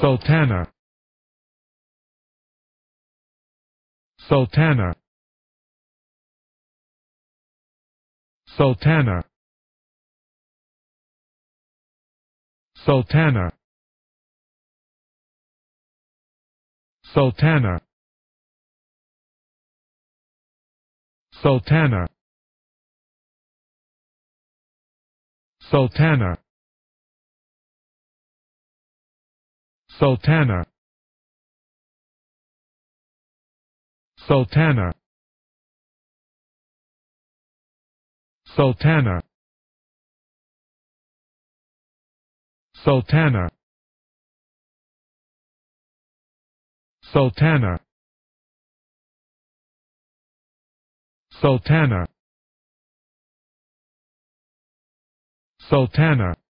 Sultana Sultana Sultana Sultana Sultana Sultana Sultana Sultana Sultana Sultana Sultana Sultana Sultana Sultana